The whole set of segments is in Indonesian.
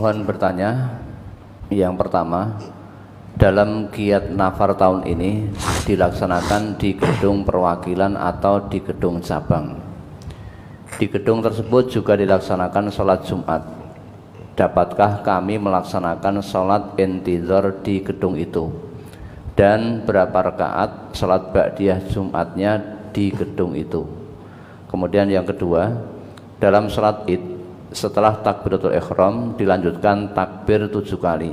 Mohon bertanya, yang pertama, dalam kiat nafar tahun ini dilaksanakan di gedung perwakilan atau di gedung cabang. Di gedung tersebut juga dilaksanakan sholat Jumat. Dapatkah kami melaksanakan sholat intizar di gedung itu? Dan berapa rakaat sholat ba'diyah Jumatnya di gedung itu? Kemudian yang kedua, dalam sholat id setelah takbiratul ikhram dilanjutkan takbir tujuh kali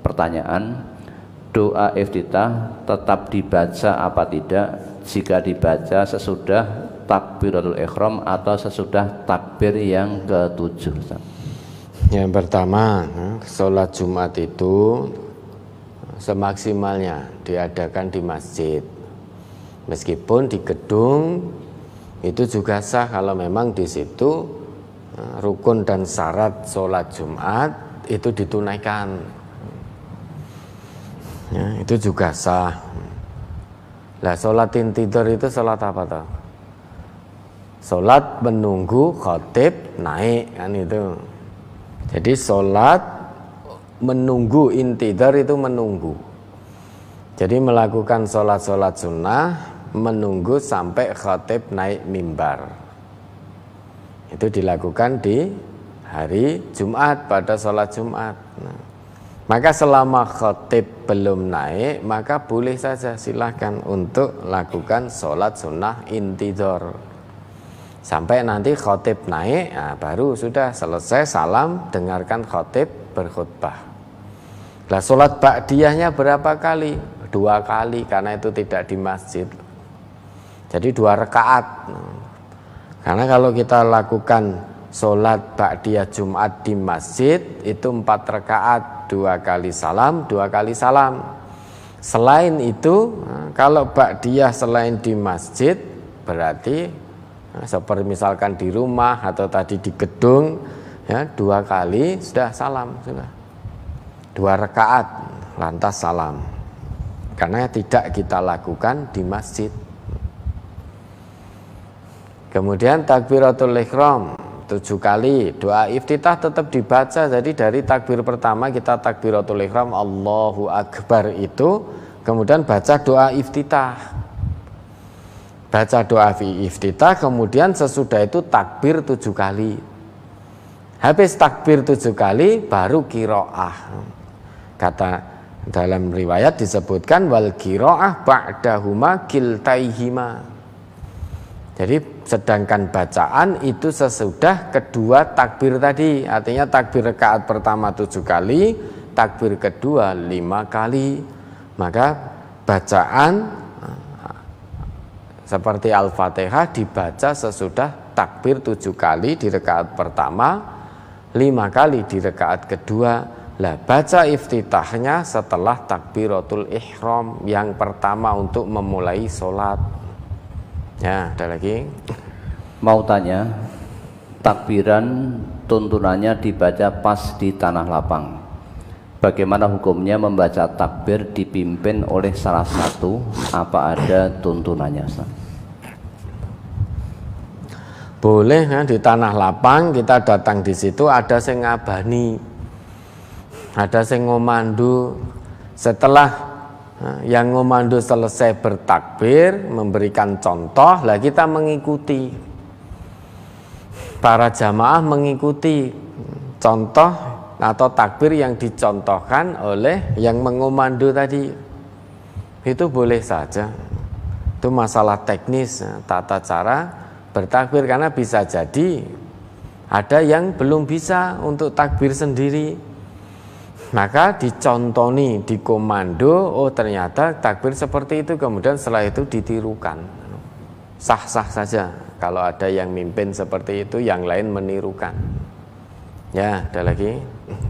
pertanyaan doa iftitah tetap dibaca apa tidak jika dibaca sesudah takbiratul ikhram atau sesudah takbir yang ketujuh yang pertama sholat jumat itu semaksimalnya diadakan di masjid meskipun di gedung itu juga sah kalau memang di situ rukun dan syarat sholat Jumat itu ditunaikan. Ya, itu juga sah. Lah sholat intidor itu sholat apa toh? Sholat menunggu khotib naik kan itu. Jadi sholat menunggu intidor itu menunggu. Jadi melakukan sholat-sholat sunnah menunggu sampai khotib naik mimbar. Itu dilakukan di hari Jumat pada sholat Jumat. Nah, maka selama khotib belum naik, maka boleh saja silahkan untuk lakukan sholat sunnah intidor. Sampai nanti khotib naik, nah baru sudah selesai salam, dengarkan khotib berkhutbah. Nah sholat ba'diyahnya berapa kali? Dua kali, karena itu tidak di masjid. Jadi dua rekaat. Nah, karena kalau kita lakukan sholat ba'diyah Jumat di masjid itu empat rakaat dua kali salam dua kali salam. Selain itu kalau ba'diyah selain di masjid berarti eh, seperti misalkan di rumah atau tadi di gedung ya dua kali sudah salam sudah dua rakaat lantas salam karena tidak kita lakukan di masjid Kemudian takbiratul ikhram tujuh kali doa iftitah tetap dibaca jadi dari takbir pertama kita takbiratul ikhram Allahu Akbar itu kemudian baca doa iftitah baca doa iftitah kemudian sesudah itu takbir tujuh kali habis takbir tujuh kali baru kiroah kata dalam riwayat disebutkan wal kiroah ba'dahuma kiltaihima jadi sedangkan bacaan itu sesudah kedua takbir tadi Artinya takbir rekaat pertama tujuh kali Takbir kedua lima kali Maka bacaan nah, seperti Al-Fatihah dibaca sesudah takbir tujuh kali di rekaat pertama lima kali di rekaat kedua lah baca iftitahnya setelah takbiratul ihram yang pertama untuk memulai sholat Ya, ada lagi. Mau tanya, takbiran tuntunannya dibaca pas di tanah lapang. Bagaimana hukumnya membaca takbir dipimpin oleh salah satu? Apa ada tuntunannya? Boleh ya, di tanah lapang kita datang di situ ada sing ngabani, ada sing ngomandu. Setelah yang ngomando selesai bertakbir memberikan contoh lah kita mengikuti para jamaah mengikuti contoh atau takbir yang dicontohkan oleh yang mengomando tadi itu boleh saja itu masalah teknis tata cara bertakbir karena bisa jadi ada yang belum bisa untuk takbir sendiri maka dicontoni dikomando oh ternyata takbir seperti itu kemudian setelah itu ditirukan sah-sah saja kalau ada yang mimpin seperti itu yang lain menirukan ya ada lagi